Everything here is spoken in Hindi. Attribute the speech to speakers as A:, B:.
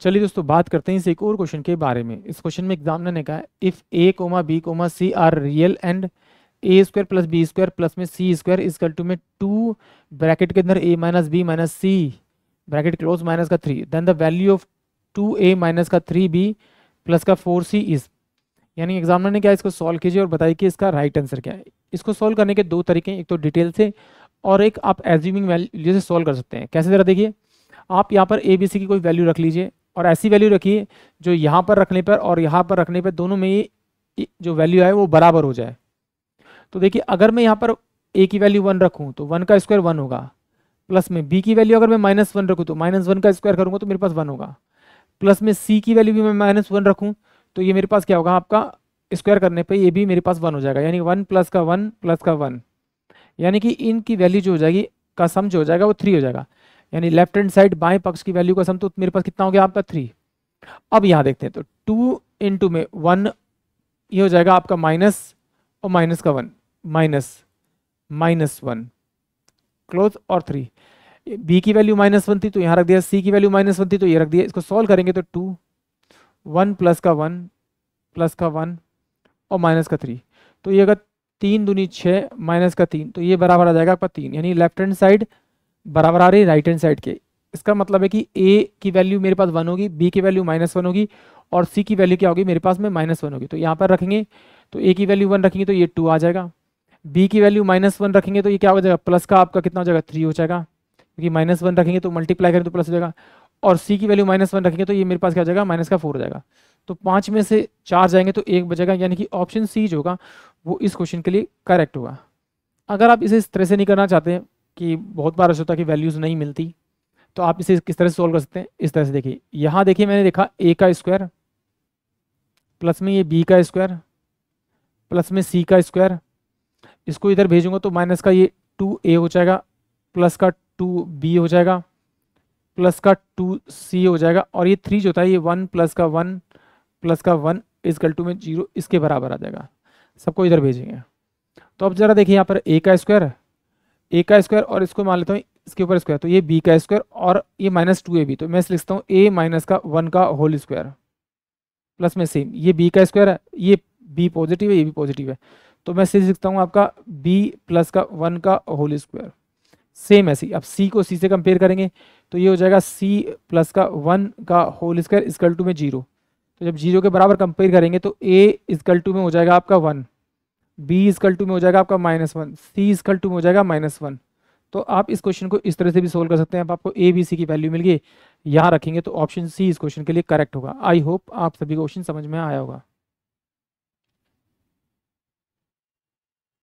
A: चलिए दोस्तों बात करते हैं इस एक और क्वेश्चन के बारे में इस क्वेश्चन में एग्जाम ने कहा if A comma B comma C are real and A square plus B square plus में सी स्क्वायर इस टू में टू ब्रैकेट के अंदर A minus B minus C bracket close minus का three then the value of two A minus का थ्री बी प्लस का फोर सी इज यानी एग्जामिनर ने क्या इसको सॉल्व कीजिए और बताइए कि इसका राइट आंसर क्या है इसको सॉल्व करने के दो तरीके हैं एक तो डिटेल से और एक आप एज्यूमिंग वैल्यू से सॉल्व कर सकते हैं कैसे ज़रा देखिए आप यहाँ पर ए बी सी की कोई वैल्यू रख लीजिए और ऐसी वैल्यू रखिए जो यहाँ पर रखने पर और यहाँ पर रखने पर दोनों में ही जो वैल्यू है वो बराबर हो जाए तो देखिए अगर मैं यहाँ पर ए की वैल्यू वन रखूँ तो वन का स्क्वायर वन होगा प्लस में बी की वैल्यू अगर मैं माइनस वन रखूँ तो माइनस वन का स्क्वायर करूँगा तो मेरे पास वन होगा प्लस में सी की वैल्यू भी मैं माइनस वन रखूँ तो ये मेरे पास क्या होगा आपका स्क्वायर करने पर ये भी मेरे पास वन हो जाएगा यानी वन प्लस का वन प्लस का वन यानी कि इनकी वैल्यू जो हो जाएगी का सम जो हो जाएगा वो थ्री हो जाएगा यानी लेफ्ट हैंड साइड बाएं पक्ष की वैल्यू का सम तो मेरे पास कितना हो गया आपका थ्री अब यहाँ देखते हैं तो टू इंटू में वन ये हो जाएगा आपका माइनस और माइनस का one minus minus one close और थ्री बी की वैल्यू माइनस वन थी तो यहाँ रख दिया सी की वैल्यू माइनस वन थी तो ये रख दिया इसको सॉल्व करेंगे तो टू वन प्लस का वन प्लस का वन और माइनस का थ्री तो ये अगर तीन दूनी छः माइनस का तीन तो ये बराबर आ जाएगा आपका तीन यानी लेफ्ट हैंड साइड बराबर आ रही है राइट हैंड साइड के इसका मतलब है कि ए की वैल्यू मेरे पास वन होगी बी की वैल्यू माइनस वन होगी और सी की वैल्यू क्या होगी मेरे पास में माइनस वन होगी तो यहाँ पर रखेंगे तो ए की वैल्यू वन रखेंगे तो ये टू आ जाएगा बी की वैल्यू माइनस वन रखेंगे तो ये क्या हो जाएगा प्लस का आपका कितना हो जाएगा थ्री हो जाएगा क्योंकि माइनस वन रखेंगे तो मल्टीप्लाई करें तो प्लस हो जाएगा और सी की वैल्यू माइनस वन रखेंगे तो ये मेरे पास क्या हो जाएगा माइनस का फोर हो जाएगा तो पाँच में से चार जाएंगे तो एक बचेगा यानी कि ऑप्शन सी जो होगा वो इस क्वेश्चन के लिए करेक्ट होगा अगर आप इसे इस तरह से नहीं करना चाहते कि बहुत बार ऐसा होता है कि वैल्यूज़ नहीं मिलती तो आप इसे किस तरह से सोल्व कर सकते हैं इस तरह से देखिए यहाँ देखिए मैंने देखा ए का स्क्वायर प्लस में ये बी का स्क्वायर प्लस में सी का स्क्वायर इसको इधर भेजूंगा तो माइनस का ये टू ए हो जाएगा प्लस का टू बी हो जाएगा प्लस का टू सी हो जाएगा और ये थ्री जो होता है ये वन प्लस का वन प्लस का वन गल टू में जीरो इसके बराबर आ जाएगा सबको इधर भेजेंगे तो अब जरा देखिए यहाँ पर ए का स्क्वायर ए का स्क्वायर और इसको मान लेता हूँ इसके ऊपर स्क्वायर तो ये बी का स्क्वायर और ये माइनस टू ए बी तो मैं लिखता हूँ ए माइनस का वन का होल स्क्वायर प्लस में सेम ये बी का स्क्वायर है ये बी पॉजिटिव है ये भी पॉजिटिव है तो मैं सीरीज लिखता हूँ आपका बी प्लस का वन का होल स्क्वायर सेम ऐसी अब सी को सी से कंपेयर करेंगे तो ये हो जाएगा सी प्लस का वन का होल स्क्वायर इजकल टू में जीरो तो जब जीरो के बराबर कंपेयर करेंगे तो ए इजकल टू में हो जाएगा आपका वन बी इजकल टू में हो जाएगा आपका minus one C equal to में हो जाएगा माइनस वन तो आप इस क्वेश्चन को इस तरह से भी सोल्व कर सकते हैं आपको ए बी सी की वैल्यू मिल गई यहाँ रखेंगे तो ऑप्शन सी इस क्वेश्चन के लिए करेक्ट होगा आई होप आप सभी क्वेश्चन समझ में आया होगा